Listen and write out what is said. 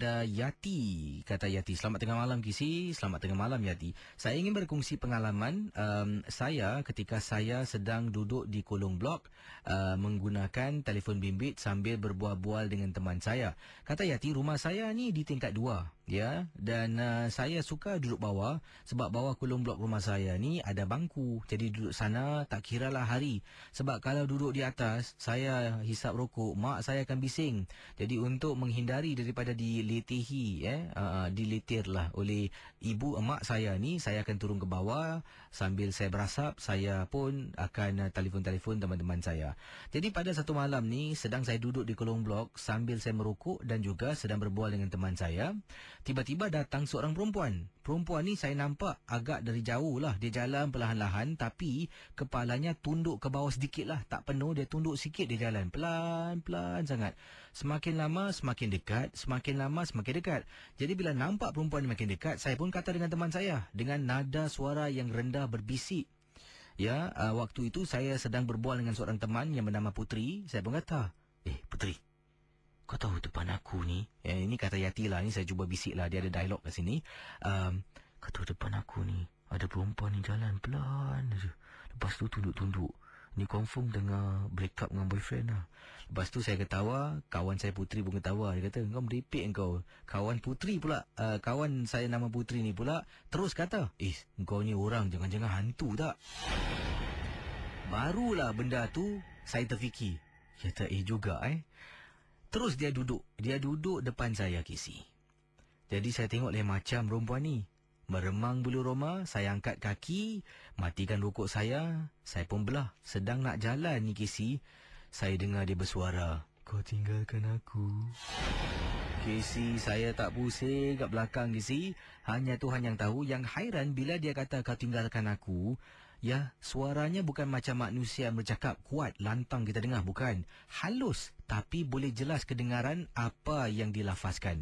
Ada Yati, kata Yati. Selamat tengah malam, Kisi. Selamat tengah malam, Yati. Saya ingin berkongsi pengalaman um, saya ketika saya sedang duduk di kolong blok uh, menggunakan telefon bimbit sambil berbual-bual dengan teman saya. Kata Yati, rumah saya ni di tingkat dua ya dan uh, saya suka duduk bawah sebab bawah kolom blok rumah saya ni ada bangku jadi duduk sana tak kira lah hari sebab kalau duduk di atas saya hisap rokok mak saya akan bising jadi untuk menghindari daripada diletihi eh uh, diletirlah oleh ibu emak saya ni saya akan turun ke bawah sambil saya berasap saya pun akan uh, telefon-telefon teman-teman saya jadi pada satu malam ni sedang saya duduk di kolom blok sambil saya merokok dan juga sedang berbual dengan teman saya Tiba-tiba datang seorang perempuan. Perempuan ni saya nampak agak dari jauh lah. Dia jalan perlahan-lahan tapi kepalanya tunduk ke bawah sedikit lah. Tak penuh dia tunduk sikit dia jalan. Pelan-pelan sangat. Semakin lama semakin dekat. Semakin lama semakin dekat. Jadi bila nampak perempuan ni makin dekat, saya pun kata dengan teman saya. Dengan nada suara yang rendah berbisik. Ya, uh, waktu itu saya sedang berbual dengan seorang teman yang bernama Putri. Saya pun kata, eh Putri, tahu depan aku ni ya, Ini kata Yati lah Ini saya cuba bisik lah Dia ada dialog kat sini um, Kau tahu depan aku ni Ada perempuan ni jalan pelan je Lepas tu tunduk-tunduk Ni confirm tengah break up dengan boyfriend lah Lepas tu saya ketawa Kawan saya putri pun ketawa Dia kata kau meripik kau Kawan putri pula uh, Kawan saya nama putri ni pula Terus kata Eh kau ni orang jangan-jangan hantu tak Barulah benda tu Saya terfikir Ya tak, eh juga eh Terus dia duduk. Dia duduk depan saya, Kisi. Jadi saya tengok lain macam perempuan ni. Meremang bulu roma, saya angkat kaki, matikan rokok saya. Saya pun belah. Sedang nak jalan ni, Kisi. Saya dengar dia bersuara. Kau tinggalkan aku. Kisi, saya tak pusing kat belakang, Kisi. Hanya Tuhan yang tahu yang hairan bila dia kata kau tinggalkan aku ya suaranya bukan macam manusia yang bercakap kuat lantang kita dengar bukan halus tapi boleh jelas kedengaran apa yang dilafazkan